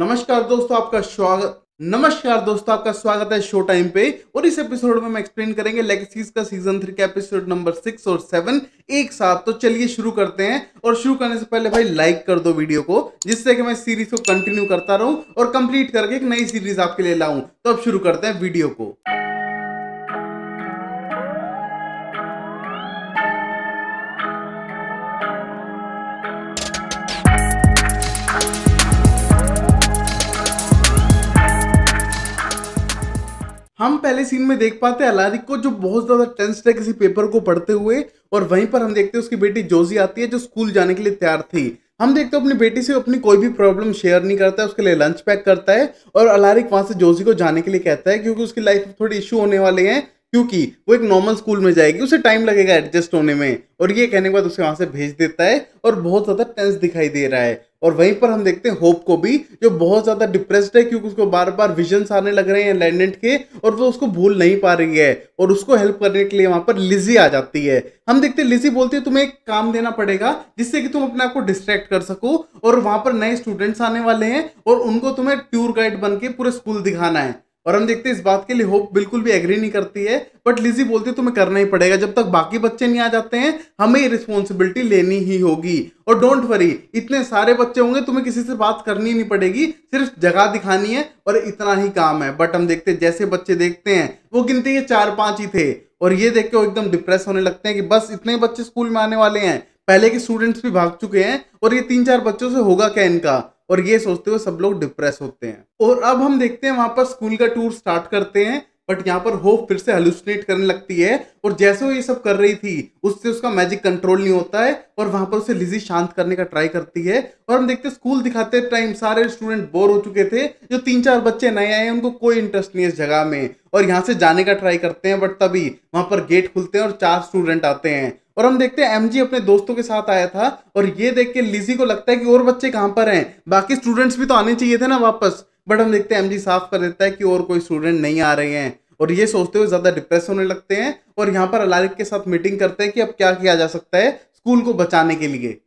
नमस्कार दोस्तों आपका स्वागत नमस्कार दोस्तों आपका स्वागत है शो टाइम पे और इस एपिसोड में हम एक्सप्लेन करेंगे लेगेसीज का सीजन थ्री का एपिसोड नंबर सिक्स और सेवन एक साथ तो चलिए शुरू करते हैं और शुरू करने से पहले भाई लाइक कर दो वीडियो को जिससे कि मैं सीरीज को कंटिन्यू करता रहूं और कंप्लीट करके एक नई सीरीज आपके लिए लाऊं तो अब शुरू करते हैं वीडियो को हम पहले सीन में देख पाते हैं अलारिक को जो बहुत ज़्यादा टेंस है किसी पेपर को पढ़ते हुए और वहीं पर हम देखते हैं उसकी बेटी जोजी आती है जो स्कूल जाने के लिए तैयार थी हम देखते हैं अपनी बेटी से अपनी कोई भी प्रॉब्लम शेयर नहीं करता है उसके लिए लंच पैक करता है और अलारिक वहां से जोजी को जाने के लिए कहता है क्योंकि उसकी लाइफ में थोड़े इशू होने वाले हैं क्योंकि वो एक नॉर्मल स्कूल में जाएगी उसे टाइम लगेगा एडजस्ट होने में और ये कहने के बाद उसे वहां से भेज देता है और बहुत ज्यादा टेंस दिखाई दे रहा है और वहीं पर हम देखते हैं होप को भी जो बहुत ज़्यादा डिप्रेस्ड है क्योंकि उसको बार बार विजन्स आने लग रहे हैं लैंडेंट के और वो उसको भूल नहीं पा रही है और उसको हेल्प करने के लिए वहां पर लिजी आ जाती है हम देखते हैं लिजी बोलती है तुम्हें एक काम देना पड़ेगा जिससे कि तुम अपने आप को डिस्ट्रैक्ट कर सको और वहां पर नए स्टूडेंट्स आने वाले हैं और उनको तुम्हें टूर गाइड बन के पूरे स्कूल दिखाना है और हम देखते हैं इस बात के लिए होप बिल्कुल भी एग्री नहीं करती है बट लिजी बोलती है तुम्हें करना ही पड़ेगा जब तक बाकी बच्चे नहीं आ जाते हैं हमें ये रिस्पॉन्सिबिलिटी लेनी ही होगी और डोंट वरी इतने सारे बच्चे होंगे तुम्हें किसी से बात करनी नहीं पड़ेगी सिर्फ जगह दिखानी है और इतना ही काम है बट हम देखते हैं जैसे बच्चे देखते हैं वो गिनती ये चार पाँच ही थे और ये देख के वो एकदम डिप्रेस होने लगते हैं कि बस इतने बच्चे स्कूल में आने वाले हैं पहले के स्टूडेंट्स भी भाग चुके हैं और ये तीन चार बच्चों से होगा क्या इनका और ये सोचते हुए सब लोग डिप्रेस होते हैं और अब हम देखते हैं वहां पर स्कूल का टूर स्टार्ट करते हैं बट यहाँ पर होप फिर से हेलुसिनेट करने लगती है और जैसे वो ये सब कर रही थी उससे उसका मैजिक कंट्रोल नहीं होता है और वहां पर उसे लिजी शांत करने का ट्राई करती है और हम देखते हैं स्कूल दिखाते टाइम सारे स्टूडेंट बोर हो चुके थे जो तीन चार बच्चे नए आए हैं उनको कोई इंटरेस्ट नहीं है इस जगह में और यहाँ से जाने का ट्राई करते हैं बट तभी वहां पर गेट खुलते हैं और चार स्टूडेंट आते हैं और हम देखते हैं एमजी अपने दोस्तों के साथ आया था और ये देख के लिजी को लगता है कि और बच्चे कहाँ पर हैं बाकी स्टूडेंट्स भी तो आने चाहिए थे ना वापस बट हम देखते हैं एमजी साफ कर देता है कि और कोई स्टूडेंट नहीं आ रहे हैं और ये सोचते हुए ज़्यादा डिप्रेस होने लगते हैं और यहाँ पर अलारिक के साथ मीटिंग करते हैं कि अब क्या किया जा सकता है स्कूल को बचाने के लिए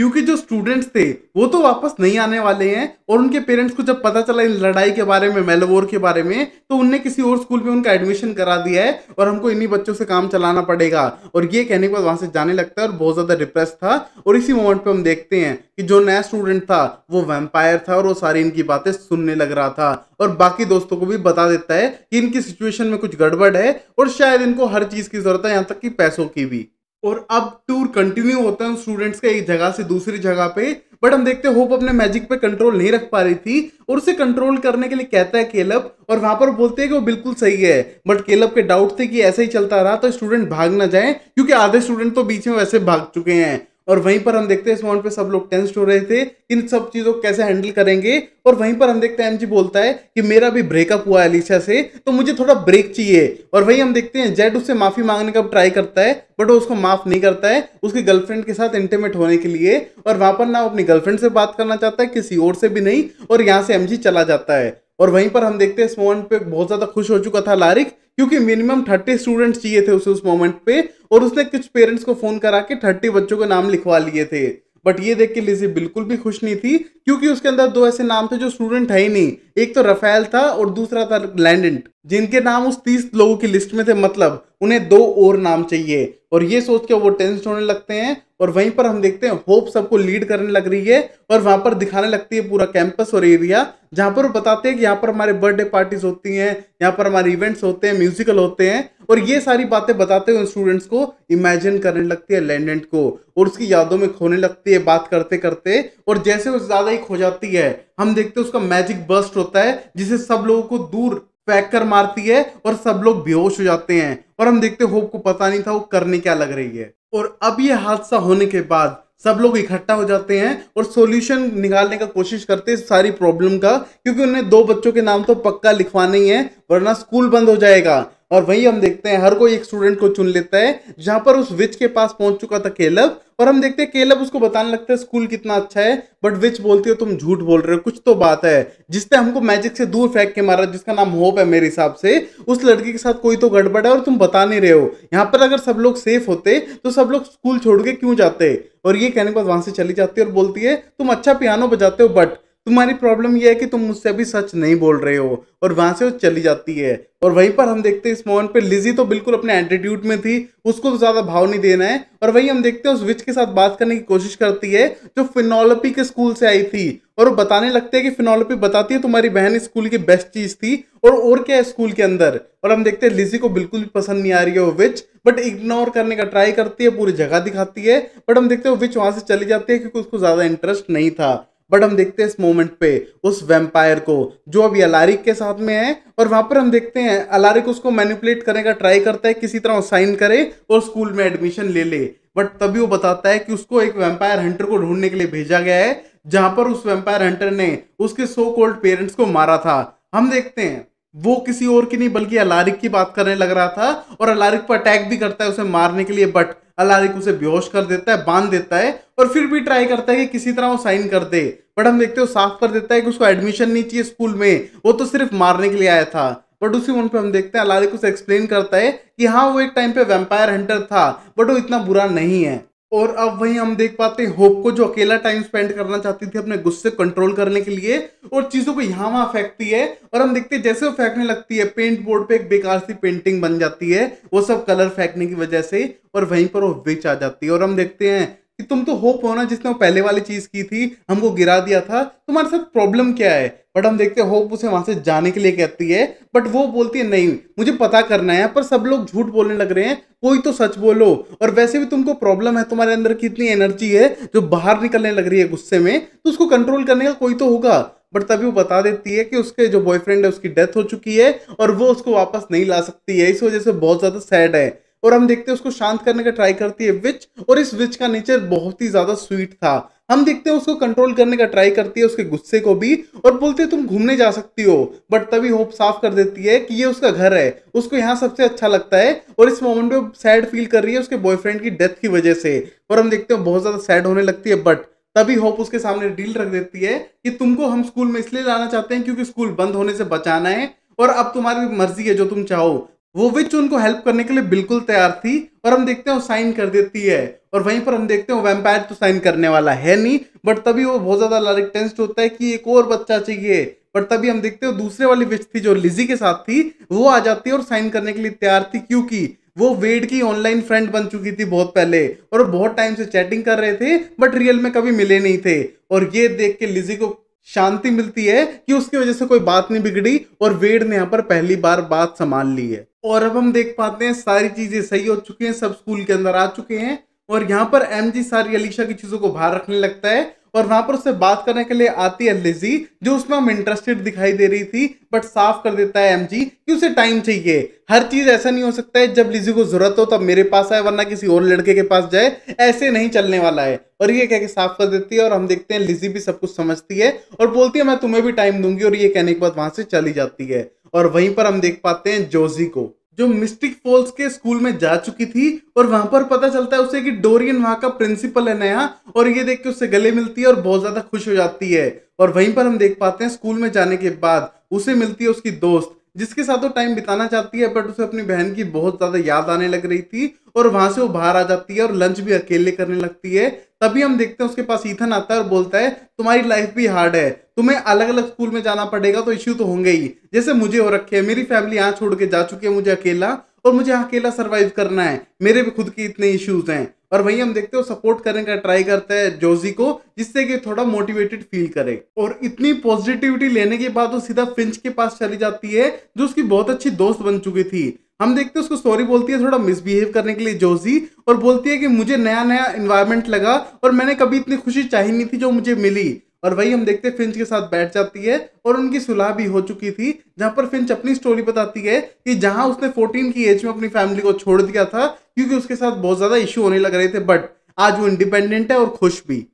क्योंकि जो स्टूडेंट्स थे वो तो वापस नहीं आने वाले हैं और उनके पेरेंट्स को जब पता चला इन लड़ाई के बारे में मेलवोर के बारे में तो उनने किसी और स्कूल में उनका एडमिशन करा दिया है और हमको इन्हीं बच्चों से काम चलाना पड़ेगा और ये कहने के बाद वहां से जाने लगता है और बहुत ज़्यादा डिप्रेस था और इसी मोमेंट पर हम देखते हैं कि जो नया स्टूडेंट था वो वैम्पायर था और वो सारी इनकी बातें सुनने लग रहा था और बाकी दोस्तों को भी बता देता है कि इनकी सिचुएशन में कुछ गड़बड़ है और शायद इनको हर चीज़ की ज़रूरत है यहाँ तक कि पैसों की भी और अब टूर कंटिन्यू होता है स्टूडेंट्स का एक जगह से दूसरी जगह पे बट हम देखते होप अपने मैजिक पे कंट्रोल नहीं रख पा रही थी और उसे कंट्रोल करने के लिए कहता है केलब और वहां पर बोलते हैं कि वो बिल्कुल सही है बट केलब के डाउट थे कि ऐसे ही चलता रहा तो स्टूडेंट भाग ना जाए क्योंकि आधे स्टूडेंट तो बीच में वैसे भाग चुके हैं और वहीं पर हम देखते हैं इस मोमेंट पे सब लोग टेंस्ड हो रहे थे इन सब चीज़ों को कैसे हैंडल करेंगे और वहीं पर हम देखते हैं एमजी बोलता है कि मेरा भी ब्रेकअप हुआ है अलीशा से तो मुझे थोड़ा ब्रेक चाहिए और वहीं हम देखते हैं जेड उससे माफ़ी मांगने का ट्राई करता है बट वो उसको माफ़ नहीं करता है उसकी गर्लफ्रेंड के साथ इंटीमेट होने के लिए और वहां पर ना अपनी गर्लफ्रेंड से बात करना चाहता है किसी और से भी नहीं और यहाँ से एम चला जाता है और वहीं पर हम देखते हैं इस मोमेंट पे बहुत ज़्यादा खुश हो चुका था लारिक क्योंकि मिनिमम थर्टी स्टूडेंट्स चाहिए थे उसे उस मोमेंट पे और उसने कुछ पेरेंट्स को फोन करा के थर्टी बच्चों के नाम लिखवा लिए थे बट ये देख के लिजी बिल्कुल भी खुश नहीं थी क्योंकि उसके अंदर दो ऐसे नाम थे जो स्टूडेंट है ही नहीं एक तो रफेल था और दूसरा था लैंडेंट जिनके नाम उस तीस लोगों की लिस्ट में थे मतलब उन्हें दो और नाम चाहिए और ये सोच के वो टेंस होने लगते हैं और वहीं पर हम देखते हैं होप सबको लीड करने लग रही है और वहां पर दिखाने लगती है पूरा कैंपस और एरिया जहां पर वो बताते हैं कि यहाँ पर हमारे बर्थडे पार्टीज होती हैं यहाँ पर हमारे इवेंट्स होते हैं म्यूजिकल होते हैं और ये सारी बातें बताते हुए स्टूडेंट्स को इमेजिन करने लगती है लैंडेंट को और उसकी यादों में खोने लगती है बात करते करते और जैसे वो ज़्यादा ही खो जाती है हम देखते हैं उसका मैजिक बस्ट होता है जिसे सब लोगों को दूर फेंक कर मारती है और सब लोग बेहोश हो जाते हैं और हम देखते होप को पता नहीं था वो करने क्या लग रही है और अब ये हादसा होने के बाद सब लोग इकट्ठा हो जाते हैं और सॉल्यूशन निकालने का कोशिश करते हैं सारी प्रॉब्लम का क्योंकि उन्हें दो बच्चों के नाम तो पक्का लिखवाने ही है वरना स्कूल बंद हो जाएगा और वहीं हम देखते हैं हर कोई एक स्टूडेंट को चुन लेता है जहां पर उस विच के पास पहुंच चुका था केलब और हम देखते हैं केलब उसको बताने लगता है स्कूल कितना अच्छा है बट विच बोलती हो तुम झूठ बोल रहे हो कुछ तो बात है जिसने हमको मैजिक से दूर फेंक के मारा जिसका नाम होप है मेरे हिसाब से उस लड़की के साथ कोई तो गड़बड़ है और तुम बता नहीं रहे हो यहाँ पर अगर सब लोग सेफ होते तो सब लोग स्कूल छोड़ के क्यों जाते और ये कहने के बाद वहां से चली जाती है और बोलती है तुम अच्छा पियानो बजाते हो बट तुम्हारी प्रॉब्लम यह है कि तुम मुझसे अभी सच नहीं बोल रहे हो और वहां से वो चली जाती है और वहीं पर हम देखते हैं इस मोमेंट पर लिजी तो बिल्कुल अपने एटीट्यूड में थी उसको तो ज्यादा भाव नहीं देना है और वहीं हम देखते हैं उस विच के साथ बात करने की कोशिश करती है जो फिनोलपी के स्कूल से आई थी और वो बताने लगते हैं कि फिनोलपी बताती है तुम्हारी बहन स्कूल की बेस्ट चीज थी और और क्या है स्कूल के अंदर और हम देखते हैं लिजी को बिल्कुल भी पसंद नहीं आ रही है वो विच बट इग्नोर करने का ट्राई करती है पूरी जगह दिखाती है बट हम देखते हैं विच वहां से चली जाती है क्योंकि उसको ज्यादा इंटरेस्ट नहीं था बट हम देखते हैं इस मोमेंट पे उस वेम्पायर को जो अभी अलारिक के साथ में है और वहां पर हम देखते हैं अलारिक उसको मैनिपुलेट करने का ट्राई करता है किसी तरह साइन करे और स्कूल में एडमिशन ले ले बट तभी वो बताता है कि उसको एक वेम्पायर हंटर को ढूंढने के लिए भेजा गया है जहां पर उस वेम्पायर हंटर ने उसके सो कोल्ड पेरेंट्स को मारा था हम देखते हैं वो किसी और की नहीं बल्कि अलारिक की बात करने लग रहा था और अलारिक पर अटैक भी करता है उसे मारने के लिए बट अलारिक उसे बेहोश कर देता है बांध देता है और फिर भी ट्राई करता है कि किसी तरह वो साइन कर दे बट हम देखते हो साफ कर देता है कि उसको एडमिशन नहीं चाहिए स्कूल में वो तो सिर्फ मारने के लिए आया था बट उसी मोमेंट पे हम देखते हैं अलारिक उसे एक्सप्लेन करता है कि हाँ वो एक टाइम पे वेम्पायर हंटर था बट वो इतना बुरा नहीं है और अब वही हम देख पाते हैं होप को जो अकेला टाइम स्पेंड करना चाहती थी अपने गुस्से कंट्रोल करने के लिए और चीज़ों को यहाँ वहां फेंकती है और हम देखते हैं जैसे वो फेंकने लगती है पेंट बोर्ड पे एक बेकार सी पेंटिंग बन जाती है वो सब कलर फेंकने की वजह से और वहीं पर वो विच आ जाती है और हम देखते हैं कि तुम तो होप हो ना जिसने वो पहले वाली चीज की थी हमको गिरा दिया था तुम्हारे साथ प्रॉब्लम क्या है बट हम देखते हैं होप उसे वहां से जाने के लिए कहती है बट वो बोलती है नहीं मुझे पता करना है पर सब लोग झूठ बोलने लग रहे हैं कोई तो सच बोलो और वैसे भी तुमको प्रॉब्लम है तुम्हारे अंदर कितनी एनर्जी है जो बाहर निकलने लग रही है गुस्से में तो उसको कंट्रोल करने का कोई तो होगा बट तभी वो बता देती है कि उसके जो बॉयफ्रेंड है उसकी डेथ हो चुकी है और वो उसको वापस नहीं ला सकती है इस वजह से बहुत ज़्यादा सैड है और हम देखते हैं उसको शांत करने का ट्राई करती है विच और इस विच का नेचर बहुत ही ज्यादा स्वीट था हम देखते हैं उसको कंट्रोल करने का ट्राई करती है उसके गुस्से को भी और बोलते तुम घूमने जा सकती हो बट तभी होप साफ कर देती है कि ये उसका घर है उसको यहाँ सबसे अच्छा लगता है और इस मोमेंट में सैड फील कर रही है उसके बॉयफ्रेंड की डेथ की वजह से और हम देखते हैं बहुत ज्यादा सैड होने लगती है बट तभी होप उसके सामने डील रख देती है कि तुमको हम स्कूल में इसलिए लाना चाहते हैं क्योंकि स्कूल बंद होने से बचाना है और अब तुम्हारी मर्जी है जो तुम चाहो वो विच उनको हेल्प करने के लिए बिल्कुल तैयार थी और हम देखते हैं वो साइन कर देती है और वहीं पर हम देखते हैं वेम्पायर तो साइन करने वाला है नहीं बट तभी वो बहुत ज़्यादा लारिक टेंस्ट होता है कि एक और बच्चा चाहिए बट तभी हम देखते हैं दूसरे वाली विच थी जो लिजी के साथ थी वो आ जाती है और साइन करने के लिए तैयार थी क्योंकि वो वेड की ऑनलाइन फ्रेंड बन चुकी थी बहुत पहले और बहुत टाइम से चैटिंग कर रहे थे बट रियल में कभी मिले नहीं थे और ये देख के लिजी को शांति मिलती है कि उसकी वजह से कोई बात नहीं बिगड़ी और वेड ने यहाँ पर पहली बार बात संभाल ली है और अब हम देख पाते हैं सारी चीजें सही हो चुकी हैं सब स्कूल के अंदर आ चुके हैं और यहाँ पर एम जी सारी अलीशा की चीजों को बाहर रखने लगता है और वहां पर उससे बात करने के लिए आती है लिजी जो उसमें हम इंटरेस्टेड दिखाई दे रही थी बट साफ कर देता है एमजी कि उसे टाइम चाहिए हर चीज ऐसा नहीं हो सकता है जब लिजी को जरूरत हो तब मेरे पास आए वरना किसी और लड़के के पास जाए ऐसे नहीं चलने वाला है और ये कह के साफ कर देती है और हम देखते हैं लिजी भी सब कुछ समझती है और बोलती है मैं तुम्हें भी टाइम दूंगी और ये कहने के बाद वहां से चली जाती है और वहीं पर हम देख पाते हैं जोजी को जो मिस्टिक फॉल्स के स्कूल में जा चुकी थी और वहां पर पता चलता है उसे कि डोरियन वहां का प्रिंसिपल है नया और ये देख के उससे गले मिलती है और बहुत ज्यादा खुश हो जाती है और वहीं पर हम देख पाते हैं स्कूल में जाने के बाद उसे मिलती है उसकी दोस्त जिसके साथ वो टाइम बिताना चाहती है बट उसे अपनी बहन की बहुत ज़्यादा याद आने लग रही थी और वहां से वो बाहर आ जाती है और लंच भी अकेले करने लगती है तभी हम देखते हैं उसके पास ईथन आता है और बोलता है तुम्हारी लाइफ भी हार्ड है तुम्हें अलग अलग स्कूल में जाना पड़ेगा तो इश्यू तो होंगे ही जैसे मुझे हो रखे है मेरी फैमिली यहाँ छोड़ के जा चुकी है मुझे अकेला और मुझे अकेला सर्वाइव करना है मेरे भी खुद के इतने इश्यूज हैं और वहीं हम देखते हो सपोर्ट करने का ट्राई करता है जोजी को जिससे कि थोड़ा मोटिवेटेड फील करे और इतनी पॉजिटिविटी लेने के बाद वो सीधा फिंच के पास चली जाती है जो उसकी बहुत अच्छी दोस्त बन चुकी थी हम देखते हैं उसको सॉरी बोलती है थोड़ा मिसबिहेव करने के लिए जोजी और बोलती है कि मुझे नया नया इन्वायरमेंट लगा और मैंने कभी इतनी खुशी चाहिए नहीं थी जो मुझे मिली और वही हम देखते हैं फिंच के साथ बैठ जाती है और उनकी सुलह भी हो चुकी थी जहां पर फिंच अपनी स्टोरी बताती है कि जहां उसने 14 की एज में अपनी फैमिली को छोड़ दिया था क्योंकि उसके साथ बहुत ज़्यादा इशू होने लग रहे थे बट आज वो इंडिपेंडेंट है और खुश भी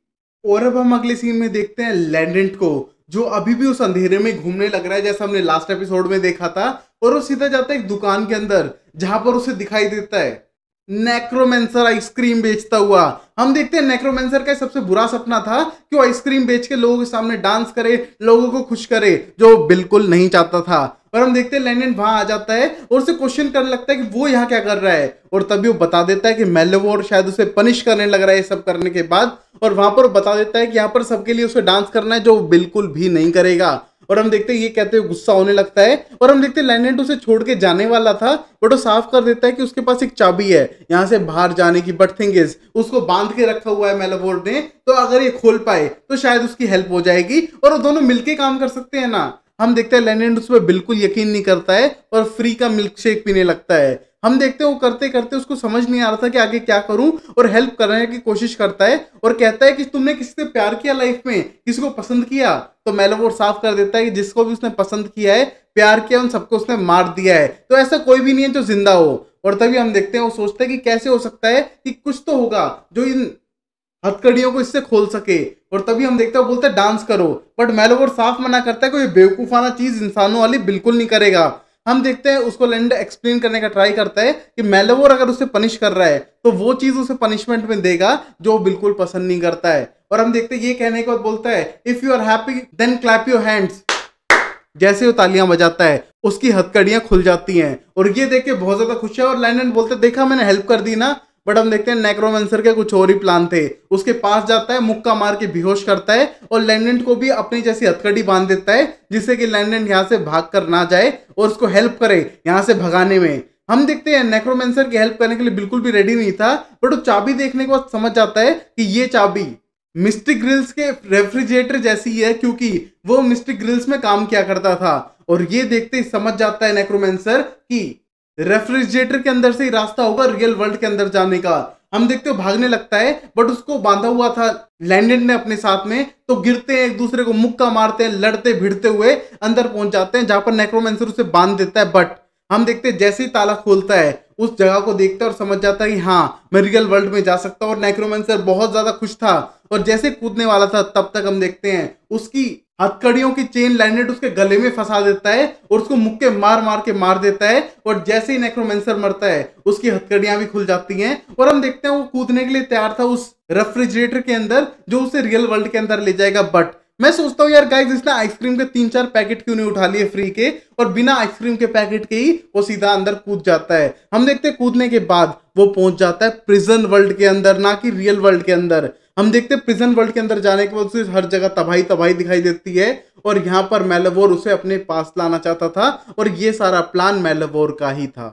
और अब हम अगले सीन में देखते हैं लैंडेंट को जो अभी भी उस अंधेरे में घूमने लग रहा है जैसा हमने लास्ट एपिसोड में देखा था और वो सीधा जाता है एक दुकान के अंदर जहां पर उसे दिखाई देता है नेक्रोमेंसर आइसक्रीम बेचता हुआ हम देखते हैं नेक्रोमेंसर का सबसे बुरा सपना था कि वो आइसक्रीम बेच के लोगों के सामने डांस करे लोगों को खुश करे जो बिल्कुल नहीं चाहता था और हम देखते हैं लेनिन वहां आ जाता है और उसे क्वेश्चन करने लगता है कि वो यहाँ क्या कर रहा है और तभी वो बता देता है कि मेलोवोर शायद उसे पनिश करने लग रहा है ये सब करने के बाद और वहां पर बता देता है कि यहाँ पर सबके लिए उसे डांस करना है जो बिल्कुल भी नहीं करेगा और हम देखते हैं ये कहते हुए गुस्सा होने लगता है और हम देखते हैं लैंड उसे छोड़ के जाने वाला था बट वो साफ कर देता है कि उसके पास एक चाबी है यहाँ से बाहर जाने की बट थिंग इज उसको बांध के रखा हुआ है मेलाबोर्ड ने तो अगर ये खोल पाए तो शायद उसकी हेल्प हो जाएगी और वो दोनों मिलके काम कर सकते हैं ना हम देखते हैं लैंड उस पर बिल्कुल यकीन नहीं करता है और फ्री का मिल्क शेक पीने लगता है हम देखते हैं वो करते करते उसको समझ नहीं आ रहा था कि आगे क्या करूं और हेल्प करने की कोशिश करता है और कहता है कि तुमने किसी से प्यार किया लाइफ में किसी को पसंद किया तो मेलोवोर साफ कर देता है कि जिसको भी उसने पसंद किया है प्यार किया उन सबको उसने मार दिया है तो ऐसा कोई भी नहीं है जो जिंदा हो और तभी हम देखते हैं वो सोचते हैं कि कैसे हो सकता है कि कुछ तो होगा जो इन हथकड़ियों को इससे खोल सके और तभी हम देखते हैं बोलते हैं डांस करो बट मेलोवर साफ मना करता है कोई बेवकूफाना चीज इंसानों वाली बिल्कुल नहीं करेगा हम देखते हैं उसको लेंड एक्सप्लेन करने का ट्राई करता है कि मेलेवोर अगर उसे पनिश कर रहा है तो वो चीज उसे पनिशमेंट में देगा जो बिल्कुल पसंद नहीं करता है और हम देखते हैं ये कहने के बाद बोलता है if you are happy then clap your hands जैसे वो तालियां बजाता है उसकी हथकड़ियां खुल जाती हैं और ये देख के बहुत ज्यादा खुश है और लैंडन बोलते देखा मैंने हेल्प कर दी ना बट हम देखते हैं नेक्रोमेंसर के कुछ और ही प्लान थे उसके पास जाता है मुक्का मार के बेहोश करता है और लैंडेंट को भी अपनी जैसी हथकड़ी बांध देता है जिससे कि लैंडेंट यहाँ से भाग कर ना जाए और उसको हेल्प करे यहाँ से भगाने में हम देखते हैं नेक्रोमेंसर की हेल्प करने के लिए बिल्कुल भी रेडी नहीं था बट वो चाबी देखने के बाद समझ जाता है कि ये चाबी मिस्टिक ग्रिल्स के रेफ्रिजरेटर जैसी है क्योंकि वो मिस्टिक ग्रिल्स में काम किया करता था और ये देखते ही समझ जाता है नेक्रोमेंसर कि रेफ्रिजरेटर के अंदर से ही रास्ता होगा रियल वर्ल्ड के अंदर जाने का हम देखते हो भागने लगता है बट उसको बांधा हुआ था लैंडन ने अपने साथ में तो गिरते हैं एक दूसरे को मुक्का मारते हैं लड़ते भिड़ते हुए अंदर पहुंच जाते हैं जहां पर नेक्रोमेंसर उसे बांध देता है बट हम देखते हैं जैसे ही ताला खोलता है उस जगह को देखता है और समझ जाता है कि हाँ मैं रियल वर्ल्ड में जा सकता हूँ और नेक्रोमेंसर बहुत ज्यादा खुश था और जैसे कूदने वाला था तब तक हम देखते हैं उसकी हथकड़ियों की चेन लैंडेड उसके गले में फंसा देता है और उसको मुक्के मार मार के मार देता है और जैसे ही नेक्रोमेंसर मरता है उसकी हथकड़ियां भी खुल जाती हैं और हम देखते हैं वो कूदने के लिए तैयार था उस रेफ्रिजरेटर के अंदर जो उसे रियल वर्ल्ड के अंदर ले जाएगा बट मैं सोचता हूँ यार गाइस इसने आइसक्रीम के तीन चार पैकेट क्यों नहीं उठा लिए फ्री के और बिना आइसक्रीम के पैकेट के ही वो सीधा अंदर कूद जाता है हम देखते हैं कूदने के बाद वो पहुंच जाता है प्रिजन वर्ल्ड के अंदर ना कि रियल वर्ल्ड के अंदर हम देखते हैं प्रिजन वर्ल्ड के अंदर जाने के बाद उसे हर जगह तबाही तबाही दिखाई देती है और यहाँ पर मेलेवोर उसे अपने पास लाना चाहता था और ये सारा प्लान मेलेवोर का ही था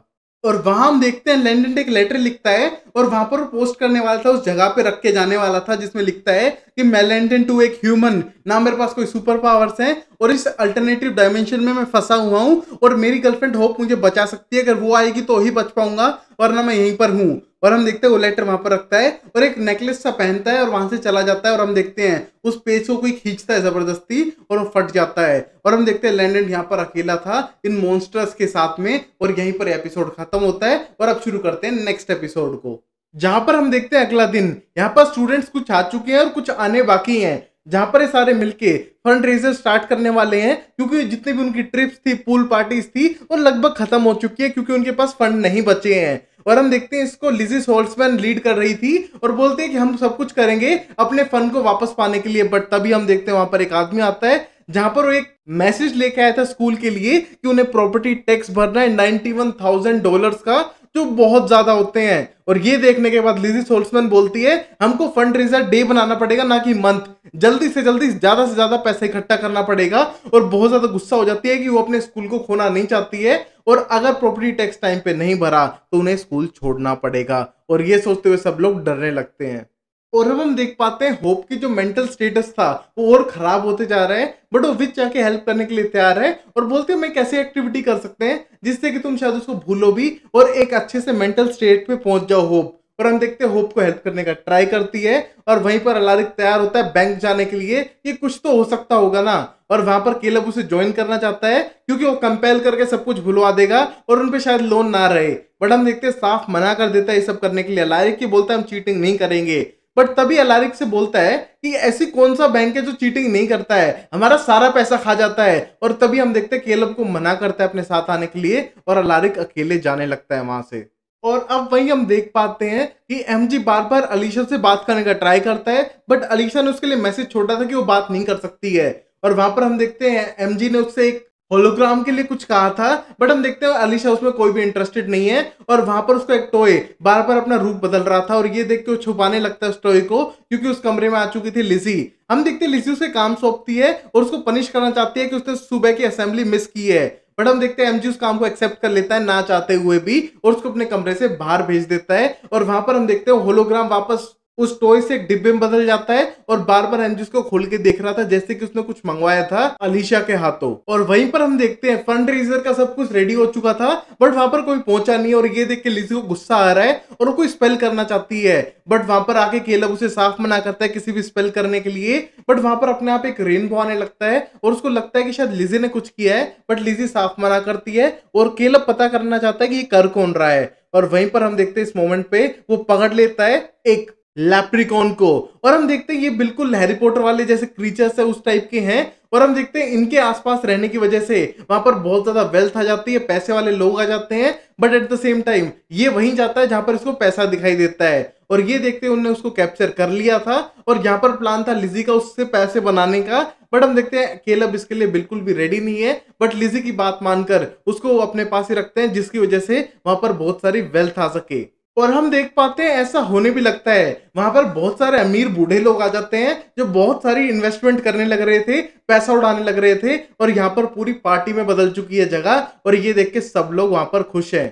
और वहां हम देखते हैं लैंडन एक लेटर लिखता है और वहां पर पोस्ट करने वाला था उस जगह पे रख के जाने वाला था जिसमें लिखता है कि मेलेंटन टू एक ह्यूमन ना मेरे पास कोई सुपर पावर्स हैं और इस अल्टरनेटिव डायमेंशन में मैं फंसा हुआ हूँ और मेरी गर्लफ्रेंड होप मुझे बचा सकती है अगर वो आएगी तो ही बच पाऊंगा वरना मैं यहीं पर हूँ और हम देखते हैं वो लेटर वहां पर रखता है और एक नेकलेस सा पहनता है और वहां से चला जाता है और हम देखते हैं उस पेज को कोई खींचता है जबरदस्ती और वो फट जाता है और हम देखते हैं लैंडन यहाँ पर अकेला था इन मॉन्स्टर्स के साथ में और यहीं पर एपिसोड खत्म होता है और अब शुरू करते हैं नेक्स्ट एपिसोड को जहां पर हम देखते हैं अगला दिन यहाँ पर स्टूडेंट्स कुछ आ चुके हैं और कुछ आने बाकी हैं जहां पर ये सारे मिलके फंड रेजर स्टार्ट करने वाले हैं क्योंकि जितनी भी उनकी ट्रिप्स थी पूल पार्टीज थी वो लगभग खत्म हो चुकी है क्योंकि उनके पास फंड नहीं बचे हैं और हम देखते हैं इसको लिजिस सोल्समैन लीड कर रही थी और बोलते हैं कि हम सब कुछ करेंगे अपने फंड को वापस पाने के लिए बट तभी हम देखते हैं वहां पर एक आदमी आता है जहां पर वो एक मैसेज लेके आया था स्कूल के लिए कि उन्हें प्रॉपर्टी टैक्स भरना है नाइनटी वन थाउजेंड डॉलर का जो बहुत ज्यादा होते हैं और ये देखने के बाद लिजी सोल्समैन बोलती है हमको फंड रेजर डे बनाना पड़ेगा ना कि मंथ जल्दी से जल्दी ज्यादा से ज्यादा पैसे इकट्ठा करना पड़ेगा और बहुत ज्यादा गुस्सा हो जाती है कि वो अपने स्कूल को खोना नहीं चाहती है और अगर प्रॉपर्टी टैक्स टाइम पे नहीं भरा तो उन्हें स्कूल छोड़ना पड़ेगा और ये सोचते हुए सब लोग डरने लगते हैं और अब हम देख पाते हैं होप की जो मेंटल स्टेटस था वो और खराब होते जा रहा है बट वो विच जाके हेल्प करने के लिए तैयार है और बोलते हैं मैं कैसे एक्टिविटी कर सकते हैं जिससे कि तुम शायद उसको भूलो भी और एक अच्छे से मेंटल स्टेट पे पहुंच जाओ होप और हम देखते हैं होप को हेल्प करने का ट्राई करती है और वहीं पर अलारिक तैयार होता है बैंक जाने के लिए ये कुछ तो हो सकता होगा ना और वहां पर केलब उसे ज्वाइन करना चाहता है क्योंकि वो कंपेयर करके सब कुछ भुलवा देगा और उनपे शायद लोन ना रहे बट हम देखते हैं साफ मना कर देता है ये सब करने के लिए अलारिक की बोलता है हम चीटिंग नहीं करेंगे बट तभी अलारिक से बोलता है कि ऐसी कौन सा बैंक है जो चीटिंग नहीं करता है हमारा सारा पैसा खा जाता है और तभी हम देखते हैं केलब को मना करता है अपने साथ आने के लिए और अलारिक अकेले जाने लगता है वहां से और अब वही हम देख पाते हैं कि एमजी बार बार अलीशा से बात करने का ट्राई करता है बट अलीशा ने उसके लिए मैसेज छोड़ा था कि वो बात नहीं कर सकती है और वहां पर हम देखते हैं एम ने उससे एक होलोग्राम के लिए कुछ कहा था बट हम देखते हैं अलीशा उसमें कोई भी इंटरेस्टेड नहीं है और वहां पर उसको एक टॉय बार बार अपना रूप बदल रहा था और ये देख के वो छुपाने लगता है उस टॉय को क्योंकि उस कमरे में आ चुकी थी लिजी हम देखते हैं लिजी उसे काम सौंपती है और उसको पनिश करना चाहती है कि उसने सुबह की असेंबली मिस की है बट हम देखते हैं एमजी उस काम को एक्सेप्ट कर लेता है ना चाहते हुए भी और उसको अपने कमरे से बाहर भेज देता है और वहां पर हम देखते हैं होलोग्राम वापस उस टॉय से एक डिब्बे में बदल जाता है और बार बार एमजी को खोल के देख रहा था जैसे कि उसने कुछ मंगवाया था अलीशा के हाथों और वहीं पर हम देखते हैं फंड रेजर का सब कुछ रेडी हो चुका था बट वहां पर कोई पहुंचा नहीं और ये देख के लिजी को गुस्सा आ रहा है और वो कोई स्पेल करना चाहती है बट वहां पर आके केलब उसे साफ मना करता है किसी भी स्पेल करने के लिए बट वहां पर अपने आप एक रेनबो आने लगता है और उसको लगता है कि शायद लिजी ने कुछ किया है बट लिजी साफ मना करती है और केलब पता करना चाहता है कि ये कर कौन रहा है और वहीं पर हम देखते हैं इस मोमेंट पे वो पकड़ लेता है एक लैप्रिकॉन को और हम देखते हैं ये बिल्कुल हैरी पॉटर वाले जैसे क्रीचर्स है उस टाइप के हैं और हम देखते हैं इनके आसपास रहने की वजह से वहां पर बहुत ज्यादा वेल्थ आ जाती है पैसे वाले लोग आ जाते हैं but at the same time ये वहीं जाता है जहां पर इसको पैसा दिखाई देता है और ये देखते हैं उनने उसको कैप्चर कर लिया था और यहाँ पर प्लान था लिजी का उससे पैसे बनाने का बट हम देखते हैं केलब इसके लिए बिल्कुल भी रेडी नहीं है बट लिजी की बात मानकर उसको अपने पास ही रखते हैं जिसकी वजह से वहां पर बहुत सारी वेल्थ आ सके और हम देख पाते हैं ऐसा होने भी लगता है वहां पर बहुत सारे अमीर बूढ़े लोग आ जाते हैं जो बहुत सारी इन्वेस्टमेंट करने लग रहे थे पैसा उड़ाने लग रहे थे और यहाँ पर पूरी पार्टी में बदल चुकी है जगह और ये देख के सब लोग वहां पर खुश हैं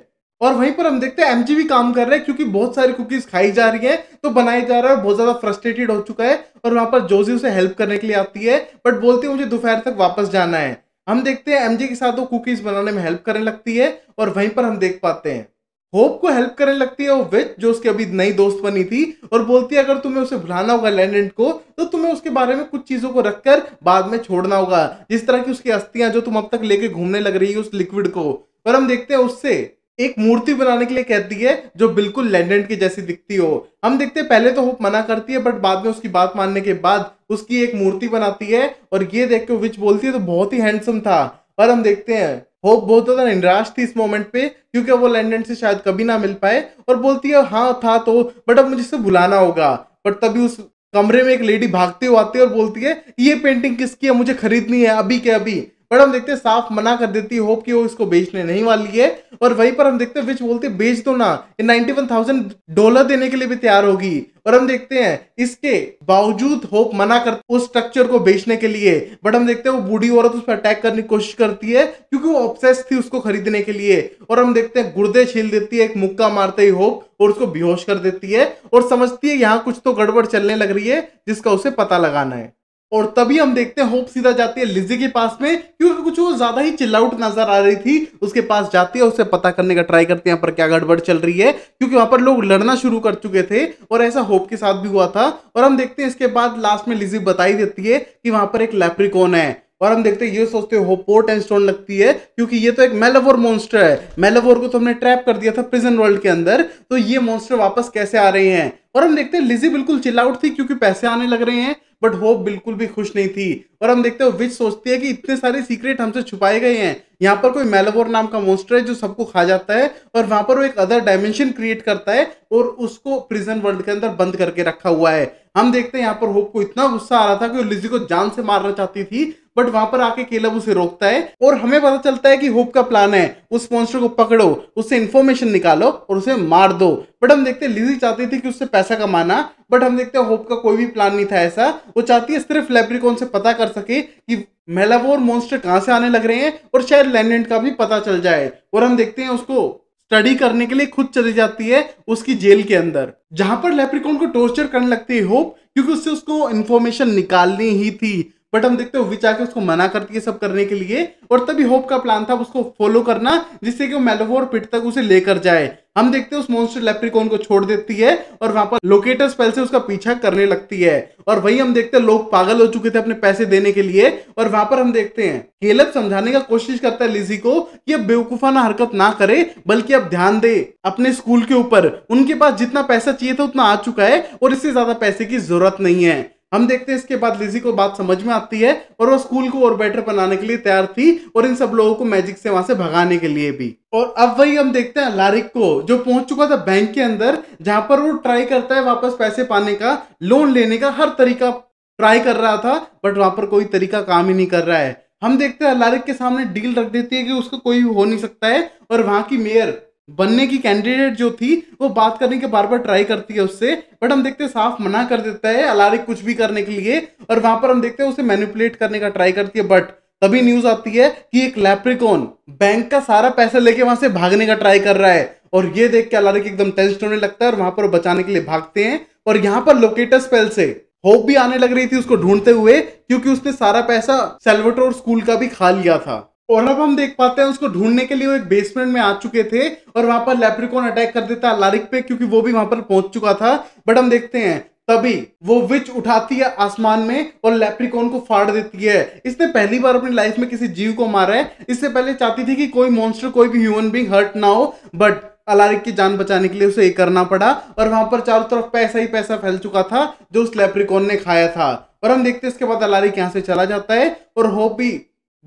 और वहीं पर हम देखते हैं एमजी भी काम कर रहे हैं क्योंकि बहुत सारी कुकीज खाई जा रही है तो बनाया जा रहा है बहुत ज्यादा फ्रस्ट्रेटेड हो चुका है और वहां पर जोजी उसे हेल्प करने के लिए आती है बट बोलती है मुझे दोपहर तक वापस जाना है हम देखते हैं एमजी के साथ वो कुकीज बनाने में हेल्प करने लगती है और वहीं पर हम देख पाते हैं होप को हेल्प करने लगती है वो विच जो उसकी अभी नई दोस्त बनी थी और बोलती है अगर तुम्हें उसे भुलाना होगा लैंडेंट को तो तुम्हें उसके बारे में कुछ चीज़ों को रखकर बाद में छोड़ना होगा जिस तरह की उसकी अस्थियां जो तुम अब तक लेके घूमने लग रही है उस लिक्विड को पर हम देखते हैं उससे एक मूर्ति बनाने के लिए कहती है जो बिल्कुल लैंडेंट की जैसी दिखती हो हम देखते हैं पहले तो होप मना करती है बट बाद में उसकी बात मानने के बाद उसकी एक मूर्ति बनाती है और ये देख के विच बोलती है तो बहुत ही हैंडसम था पर हम देखते हैं होप बहुत ज़्यादा निराश थी इस मोमेंट पे क्योंकि वो लंडन से शायद कभी ना मिल पाए और बोलती है हाँ था तो बट अब मुझे इसे बुलाना होगा बट तभी उस कमरे में एक लेडी भागते हुई आती है और बोलती है ये पेंटिंग किसकी है मुझे खरीदनी है अभी के अभी बट हम देखते हैं साफ मना कर देती है होप कि वो इसको बेचने नहीं वाली है और वहीं पर हम देखते हैं विच बोलते बेच दो ना ये नाइन्टी वन थाउजेंड डॉलर देने के लिए भी तैयार होगी और हम देखते हैं इसके बावजूद होप मना कर उस स्ट्रक्चर को बेचने के लिए बट हम देखते हैं वो बूढ़ी औरत उस पर अटैक करने की कोशिश करती है क्योंकि वो ऑप्सेस थी उसको खरीदने के लिए और हम देखते हैं गुर्दे छील देती है एक मुक्का मारते ही होप और उसको बेहोश कर देती है और समझती है यहाँ कुछ तो गड़बड़ चलने लग रही है जिसका उसे पता लगाना है और तभी हम देखते हैं होप सीधा जाती है लिजी के पास में क्योंकि कुछ वो ज्यादा ही चिल्लाउट नजर आ रही थी उसके पास जाती है उसे पता करने का ट्राई करते हैं यहाँ पर क्या गड़बड़ चल रही है क्योंकि वहां पर लोग लड़ना शुरू कर चुके थे और ऐसा होप के साथ भी हुआ था और हम देखते हैं इसके बाद लास्ट में लिजी बताई देती है कि वहां पर एक लैप्रिकोन है और हम देखते हैं ये सोचते हो पोर्ट एंड स्टोन लगती है क्योंकि ये तो एक मेलावोर मॉन्स्टर है मेलावोर को तो हमने ट्रैप कर दिया था प्रिजन वर्ल्ड के अंदर तो ये मॉन्स्टर वापस कैसे आ रहे हैं और हम देखते हैं लिजी बिल्कुल चिल्लाउट थी क्योंकि पैसे आने लग रहे हैं बट होप बिल्कुल भी खुश नहीं थी और हम देखते हैं विच सोचती है कि इतने सारे सीक्रेट हमसे छुपाए गए हैं यहाँ पर कोई मेलावोर नाम का मोस्टर है जो सबको खा जाता है और वहां पर वो एक अदर डायमेंशन क्रिएट करता है और उसको प्रिजन वर्ल्ड के अंदर बंद करके रखा हुआ है हम देखते हैं यहाँ पर होप को इतना गुस्सा आ रहा था कि वो लिजी को जान से मारना चाहती थी बट वहां पर आके केलब उसे रोकता है और हमें पता चलता है कि होप का प्लान है उस मॉन्स्टर को पकड़ो उससे इन्फॉर्मेशन निकालो और उसे मार दो बट हम देखते हैं लिजी चाहती थी कि उससे पैसा कमाना बट हम देखते हैं होप का कोई भी प्लान नहीं था ऐसा वो चाहती है सिर्फ लेब्रिकॉन से पता कर सके कि मेलावोर मॉन्स्टर कहाँ से आने लग रहे हैं और शायद लैंडेंट का भी पता चल जाए और हम देखते हैं उसको स्टडी करने के लिए खुद चली जाती है उसकी जेल के अंदर जहां पर लेप्रिकॉन को टॉर्चर करने लगती है होप क्योंकि उससे उसको इन्फॉर्मेशन निकालनी ही थी बट हम देखते हैं विच आके उसको मना करती है सब करने के लिए और तभी होप का प्लान था उसको फॉलो करना जिससे कि वो मेलोवोर पिट तक उसे लेकर जाए हम देखते हैं उस मॉन्स्टर लेप्रिकॉन को छोड़ देती है और वहां पर लोकेटर स्पेल से उसका पीछा करने लगती है और वही हम देखते हैं लोग पागल हो चुके थे अपने पैसे देने के लिए और वहां पर हम देखते हैं केलब समझाने का कोशिश करता है लिजी को कि अब बेवकूफाना हरकत ना करे बल्कि अब ध्यान दे अपने स्कूल के ऊपर उनके पास जितना पैसा चाहिए था उतना आ चुका है और इससे ज्यादा पैसे की जरूरत नहीं है हम देखते हैं इसके बाद लिजी को बात समझ में आती है और वो स्कूल को और बेटर बनाने के लिए तैयार थी और इन सब लोगों को मैजिक से वहां से भगाने के लिए भी और अब वही हम देखते हैं लारिक को जो पहुंच चुका था बैंक के अंदर जहां पर वो ट्राई करता है वापस पैसे पाने का लोन लेने का हर तरीका ट्राई कर रहा था बट वहां पर कोई तरीका काम ही नहीं कर रहा है हम देखते हैं लारिक के सामने डील रख देती है कि उसको कोई हो नहीं सकता है और वहां की मेयर बनने की कैंडिडेट जो थी वो बात करने के बार बार ट्राई करती है उससे बट हम देखते हैं साफ मना कर देता है अलारिक कुछ भी करने के लिए और वहां पर हम देखते हैं उसे मैनिपुलेट करने का ट्राई करती है बट तभी न्यूज आती है कि एक लैप्रिकॉन बैंक का सारा पैसा लेके वहां से भागने का ट्राई कर रहा है और ये देख के अलारिक एकदम टेंस्ट होने लगता है और वहां पर बचाने के लिए भागते हैं और यहाँ पर लोकेटर स्पेल से होप भी आने लग रही थी उसको ढूंढते हुए क्योंकि उसने सारा पैसा सेल्वेटोर स्कूल का भी खा लिया था और अब हम देख पाते हैं उसको ढूंढने के लिए वो एक बेसमेंट में आ चुके थे और वहां पर लेप्रिकॉन अटैक कर देता है लारिक पे क्योंकि वो भी वहां पर पहुंच चुका था बट हम देखते हैं तभी वो विच उठाती है आसमान में और लेप्रिकॉन को फाड़ देती है इसने पहली बार अपनी लाइफ में किसी जीव को मारा है इससे पहले चाहती थी कि कोई मॉन्स्टर कोई भी ह्यूमन बींग हर्ट ना हो बट अलारिक की जान बचाने के लिए उसे ये करना पड़ा और वहां पर चारों तरफ पैसा ही पैसा फैल चुका था जो उस लेप्रिकॉन ने खाया था और हम देखते हैं इसके बाद अलारिक यहाँ से चला जाता है और होप भी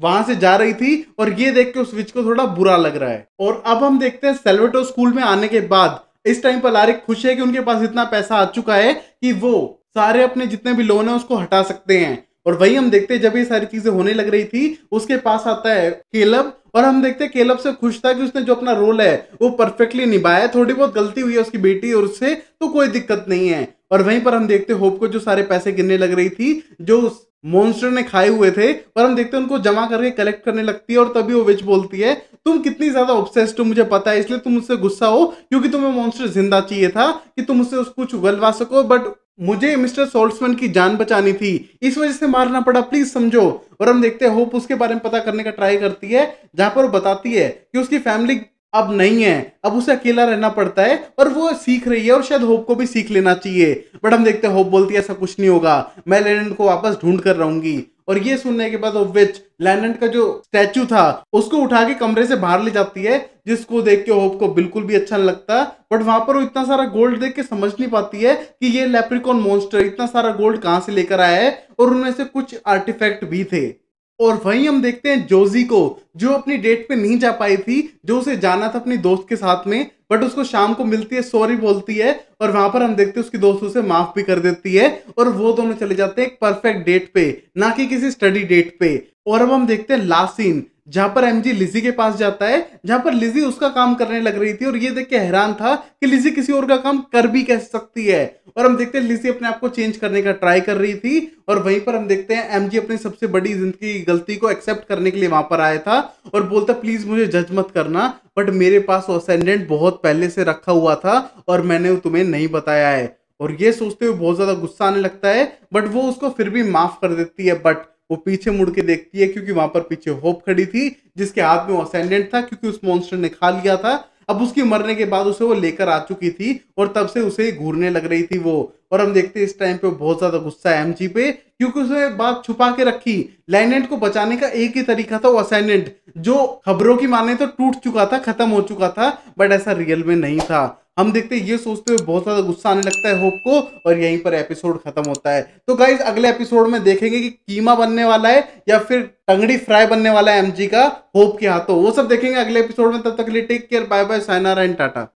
वहां से जा रही थी और ये देख के उस विच को थोड़ा बुरा लग रहा है और अब हम देखते हैं सेल्वेटो स्कूल में आने के बाद इस टाइम पर लारिक खुश है कि उनके पास इतना पैसा आ चुका है कि वो सारे अपने जितने भी लोन है उसको हटा सकते हैं और वही हम देखते हैं जब ये सारी चीजें होने लग रही थी उसके पास आता है केलब और हम देखते हैं केलब से खुश था कि उसने जो अपना रोल है वो परफेक्टली निभाया थोड़ी बहुत गलती हुई है उसकी बेटी और उससे तो कोई दिक्कत नहीं है और वहीं पर हम देखते होप को जो सारे पैसे गिरने लग रही थी जो मॉन्स्टर ने खाए हुए थे पर हम देखते हैं उनको जमा करके कलेक्ट करने लगती है और तभी वो विच बोलती है तुम कितनी ज्यादा ऑब्सेस्ड हो मुझे पता है इसलिए तुम मुझसे गुस्सा हो क्योंकि तुम्हें मॉन्स्टर जिंदा चाहिए था कि तुम उससे उसको कुछ बलवा सको बट मुझे मिस्टर सोल्ट्समैन की जान बचानी थी इस वजह से मारना पड़ा प्लीज समझो और हम देखते हैं होप उसके बारे में पता करने का ट्राई करती है जहां पर वो बताती है कि उसकी फैमिली अब नहीं है अब उसे अकेला रहना पड़ता है और वो सीख रही है और शायद होप को भी सीख लेना चाहिए बट हम देखते हैं होप बोलती है ऐसा कुछ नहीं होगा मैं लैंडन को वापस ढूंढ कर रहूंगी और ये सुनने के बाद विच लैंडन का जो स्टैचू था उसको उठा के कमरे से बाहर ले जाती है जिसको देख के होप को बिल्कुल भी अच्छा नहीं लगता बट वहां पर वो इतना सारा गोल्ड देख के समझ नहीं पाती है कि ये लेप्रिकॉन मॉन्स्टर इतना सारा गोल्ड कहाँ से लेकर आया है और उनमें से कुछ आर्टिफैक्ट भी थे और वहीं हम देखते हैं जोजी को जो अपनी डेट पे नहीं जा पाई थी जो उसे जाना था अपनी दोस्त के साथ में बट उसको शाम को मिलती है सॉरी बोलती है और वहां पर हम देखते हैं उसकी दोस्त उसे माफ भी कर देती है और वो दोनों चले जाते हैं एक परफेक्ट डेट पे ना कि किसी स्टडी डेट पे और अब हम देखते हैं लास्ट सीन जहां पर एमजी लिजी के पास जाता है जहां पर लिजी उसका काम करने लग रही थी और ये देख के हैरान था कि लिजी किसी और का काम कर भी कह सकती है और हम देखते हैं लिजी अपने आप को चेंज करने का ट्राई कर रही थी और वहीं पर हम देखते हैं एमजी अपनी सबसे बड़ी जिंदगी गलती को एक्सेप्ट करने के लिए वहां पर आया था और बोलता प्लीज मुझे जज मत करना बट मेरे पास ओसेंडेंट बहुत पहले से रखा हुआ था और मैंने तुम्हें नहीं बताया है और ये सोचते हुए बहुत ज्यादा गुस्सा आने लगता है बट वो उसको फिर भी माफ कर देती है बट वो पीछे मुड़ के देखती है क्योंकि वहां पर पीछे होप खड़ी थी जिसके हाथ में वो असेंडेंट था क्योंकि उस मॉन्स्टर ने खा लिया था अब उसके मरने के बाद उसे वो लेकर आ चुकी थी और तब से उसे घूरने लग रही थी वो और हम देखते हैं इस टाइम पे बहुत ज्यादा गुस्सा है एमजी पे क्योंकि उसने बात छुपा के रखी लाइनेंट को बचाने का एक ही तरीका था वो असाइनेंट जो खबरों की माने तो टूट चुका था खत्म हो चुका था बट ऐसा रियल में नहीं था हम देखते हैं ये सोचते हुए बहुत ज्यादा गुस्सा आने लगता है होप को और यहीं पर एपिसोड खत्म होता है तो गाइज अगले एपिसोड में देखेंगे कि कीमा बनने वाला है या फिर टंगड़ी फ्राई बनने वाला है एमजी का होप के हाथों वो सब देखेंगे अगले एपिसोड में तब तक के लिए टेक केयर बाय बाय साइनारा एंड टाटा